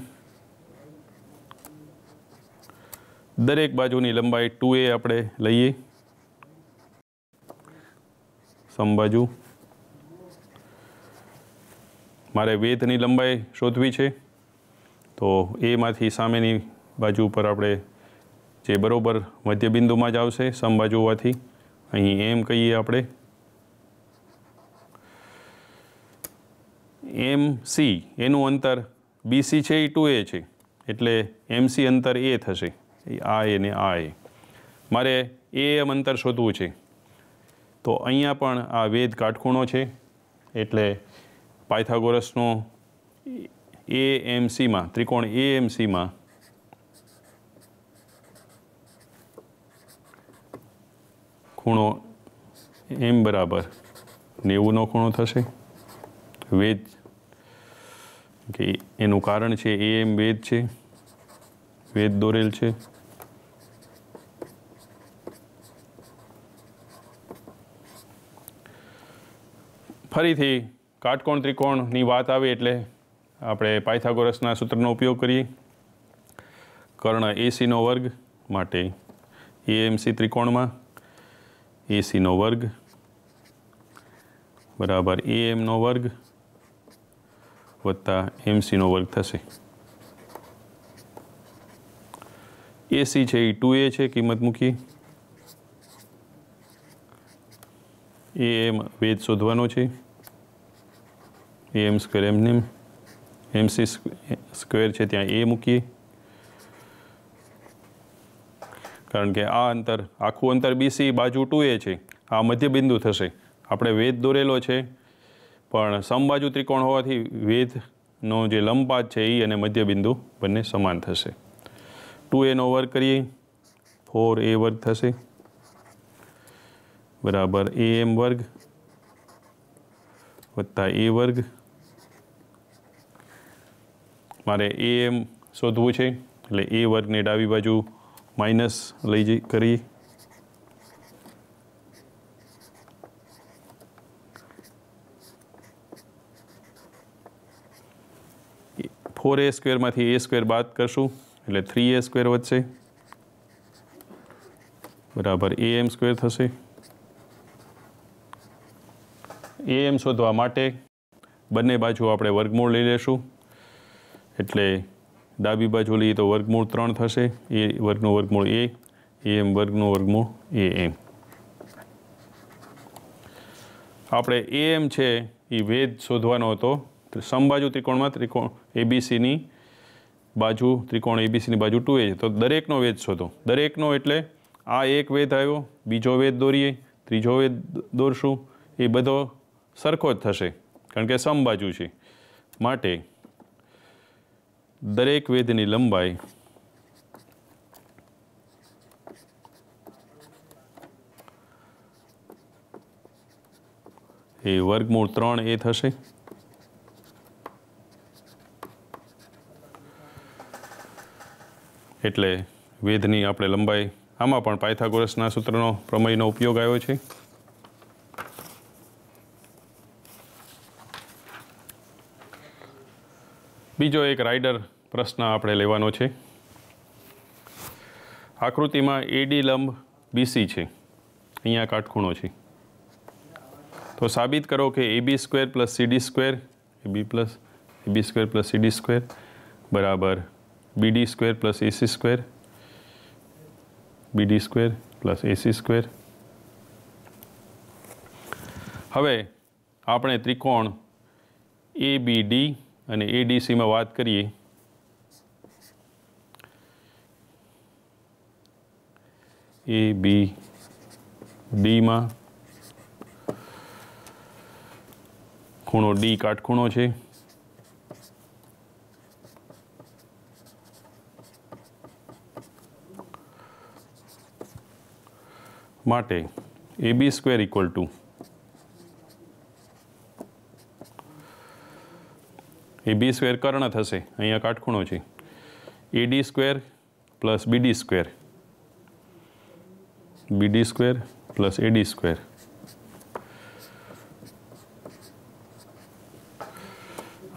દરેક બાજુની લંબાઈ ટુ એ આપણે લઈએ સમબાજુ મારે વેધની લંબાઈ શોધવી છે તો એમાંથી સામેની બાજુ પર આપણે જે બરાબર મધ્યબિંદુમાં જ આવશે સમબાજુ હોવાથી અહીં એમ કહીએ આપણે એમ સી એનું અંતર બીસી છે એ ટુ એ છે એટલે એમસી અંતર એ થશે આ એ ને આ એ મારે એ એમ અંતર શોધવું છે તો અહીંયા પણ આ વેદ કાટખૂણો છે એટલે પાયથાગોરસનો એ એમ સીમાં ત્રિકોણ એ એમ સીમાં ખૂણો એમ બરાબર નેવુંનો ખૂણો થશે વેદ કે એનું કારણ છે એ એમ વેદ છે વેદ દોરેલ છે ફરીથી કાટકોણ ત્રિકોણની વાત આવે એટલે આપણે પાયથાગોરસના સૂત્રનો ઉપયોગ કરીએ કર્ણ એસીનો વર્ગ માટે એએમસી ત્રિકોણમાં એસીનો વર્ગ બરાબર એએમનો વર્ગ વત્તા એમસીનો વર્ગ થશે એસી છે એ ટુ એ છે કિંમત મૂકી એ એમ વેદ શોધવાનો છે એ એમ સ્ક્વેર એમને એમસી સ્ક્વેર છે ત્યાં એ મૂકીએ કારણ કે આ અંતર આખું અંતર બીસી બાજુ ટુ એ છે આ મધ્યબિંદુ થશે આપણે વેદ દોરેલો છે પણ સમબાજુ ત્રિકોણ હોવાથી વેધનો જે લંબપાત છે એ અને મધ્યબિંદુ બંને સમાન થશે ટુ એનો વર્ગ કરીએ ફોર એ વર્ગ થશે બરાબર એ એમ વર્ગ વત્તા એ વર્ગ મારે એ એમ શોધવું છે એટલે એ વર્ગને ડાબી બાજુ માઇનસ લઈ જઈ કરી ફોર એ સ્ક્વેરમાંથી એ સ્ક્વેર બાદ કરશું એટલે થ્રી એ સ્ક્વેર વધશે બરાબર એ એમ સ્ક્વેર થશે એ એમ શોધવા માટે બંને બાજુ આપણે વર્ગમૂળ લઈ લેશું એટલે ડાબી બાજુ લઈએ તો વર્ગમૂળ ત્રણ થશે એ વર્ગનું વર્ગમૂળ એ એમ વર્ગનું વર્ગમૂળ એ એમ આપણે એ એમ છે એ વેદ શોધવાનો હતો સમબાજુ ત્રિકોણમાં ત્રિકોણ એબીસીની બાજુ ત્રિકોણ એબીસીની બાજુ ટુ એજ તો દરેકનો વેધ શોધો દરેકનો એટલે આ એક વેદ આવ્યો બીજો વેદ દોરીએ ત્રીજો વેદ દોરશું એ બધો સરખો જ થશે કારણ કે સમબાજુ છે માટે દરેક વેદની લંબાઈ એ વર્ગમૂળ ત્રણ એ થશે એટલે વેધની આપણે લંબાઈ આમાં પણ પાયથાગોરસના સૂત્રનો પ્રમેયનો ઉપયોગ આવ્યો છે બીજો એક રાઇડર પ્રશ્ન આપણે લેવાનો છે આકૃતિમાં એડી લંબ બીસી છે અહીંયા કાટખૂણો છે તો સાબિત કરો કે AB square plus CD square AB plus AB square plus CD square બરાબર BD square plus AC square, BD square plus AC square હવે આપણે ત્રિકોણ એ અને એ ડી વાત કરીએ એ બી ખૂણો ડી કાટખૂણો છે માટે A B square equal to A B square કર્ણ થશે અહીંયા કાટખૂણો છે A D square plus BD square BD square plus AD square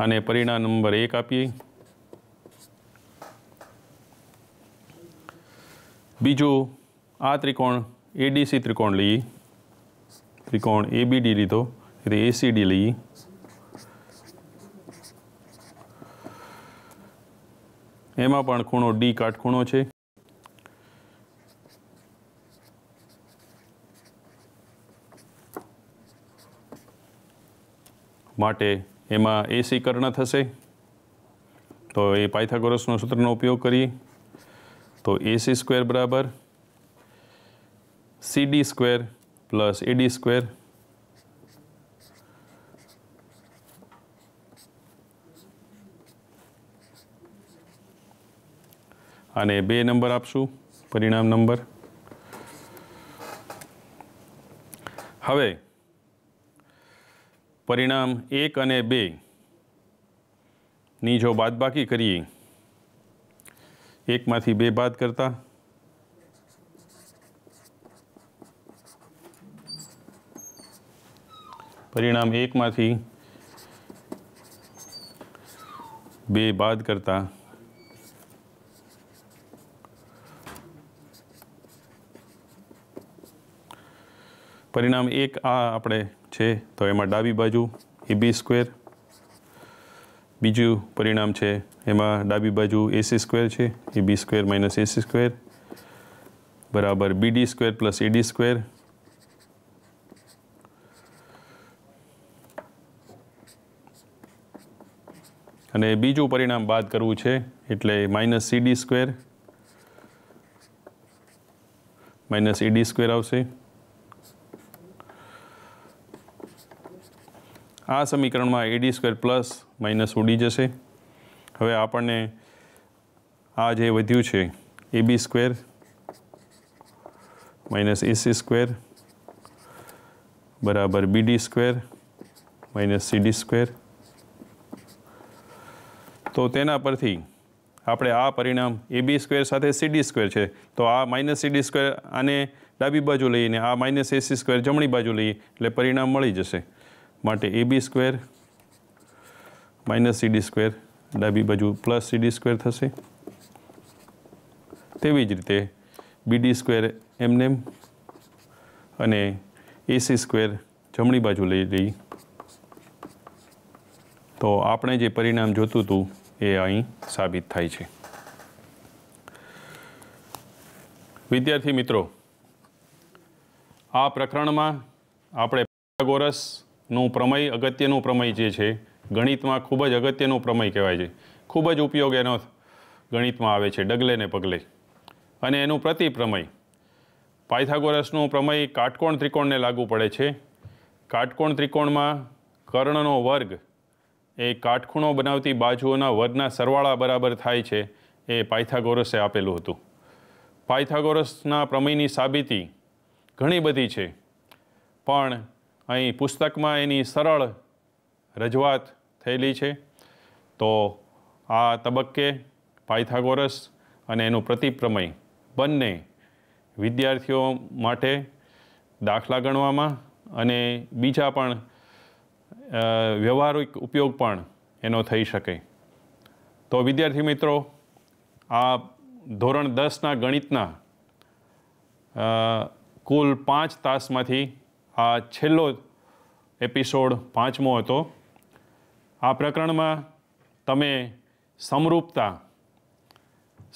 અને પરિણામ નંબર એક આપીએ બીજું આ ત્રિકોણ એડીસી ત્રિકોણ લઈએ ત્રિકોણ એબીડી લીધો એટલે એસીડી લઈએ એમાં પણ ખૂણો ડી કાટખૂણો છે માટે એમાં એસી કર્ણ થશે તો એ પાયથાગોરસનો સૂત્રનો ઉપયોગ કરીએ તો એસી સ્ક્વેર બરાબર CD square plus AD square અને બે નંબર આપશું પરિણામ નંબર હવે પરિણામ એક અને બે ની જો બાદબાકી કરીએ એકમાંથી બે બાદ કરતા પરિણામ એકમાંથી બે બાદ કરતા પરિણામ એક આ આપણે છે તો એમાં ડાબી બાજુ એ બી સ્ક્વેર બીજું પરિણામ છે એમાં ડાબી બાજુ એસી સ્ક્વેર છે A B square minus AC square બરાબર BD square plus AD square અને બીજું પરિણામ બાદ કરવું છે એટલે minus CD square minus ED square આવશે આ સમીકરણમાં એડી સ્ક્વેર પ્લસ માઇનસ ઉડી જશે હવે આપણને આ જે વધ્યું છે A B square minus AC square બરાબર BD square minus CD square તો તેના પરથી આપણે આ પરિણામ એ બી સ્ક્વેર સાથે સીડી સ્ક્વેર છે તો આ માઇનસ સીડી સ્ક્વેર આને ડાબી બાજુ લઈને આ માઇનસ એસી સ્ક્વેર જમણી બાજુ લઈએ એટલે પરિણામ મળી જશે માટે A B square minus CD square ડાબી બાજુ પ્લસ સીડી સ્ક્વેર થશે તેવી જ રીતે બીડી સ્ક્વેર એમનેમ અને એસી સ્ક્વેર જમણી બાજુ લઈ લઈ તો આપણે જે પરિણામ જોતું હતું એ અહીં સાબિત થાય છે વિદ્યાર્થી મિત્રો આ પ્રકરણમાં આપણે પેથાગોરસનું પ્રમેય અગત્યનું પ્રમેય જે છે ગણિતમાં ખૂબ જ અગત્યનું પ્રમેય કહેવાય છે ખૂબ જ ઉપયોગ એનો ગણિતમાં આવે છે ડગલે ને પગલે અને એનું પ્રતિપ્રમેય પાયથાગોરસનું પ્રમેય કાટકોણ ત્રિકોણને લાગુ પડે છે કાટકોણ ત્રિકોણમાં કર્ણનો વર્ગ એ કાટખૂણો બનાવતી બાજુઓના વર્ગના સરવાળા બરાબર થાય છે એ પાયથાગોરસે આપેલું હતું પાયથાગોરસના પ્રમેયની સાબિતી ઘણી બધી છે પણ અહીં પુસ્તકમાં એની સરળ રજૂઆત થયેલી છે તો આ તબક્કે પાયથાગોરસ અને એનું પ્રતિપ્રમેય બંને વિદ્યાર્થીઓ માટે દાખલા ગણવામાં અને બીજા પણ વ્યવહારિક ઉપયોગ પણ એનો થઈ શકે તો વિદ્યાર્થી મિત્રો આ ધોરણ દસના ગણિતના કુલ પાંચ તાસમાંથી આ છેલ્લો એપિસોડ પાંચમો હતો આ પ્રકરણમાં તમે સમરૂપતા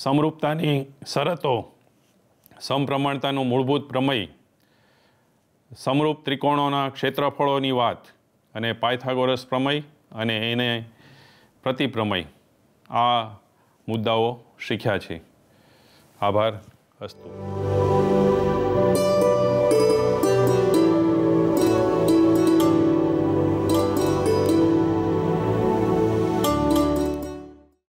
સમરૂપતાની શરતો સમપ્રમાણતાનું મૂળભૂત પ્રમેય સમરૂપ ત્રિકોણોના ક્ષેત્રફળોની વાત અને પાયથાગોરસ પ્રમેય અને એને પ્રતિપ્રમેય આ મુદ્દાઓ શીખ્યા છે આભાર અસ્તુ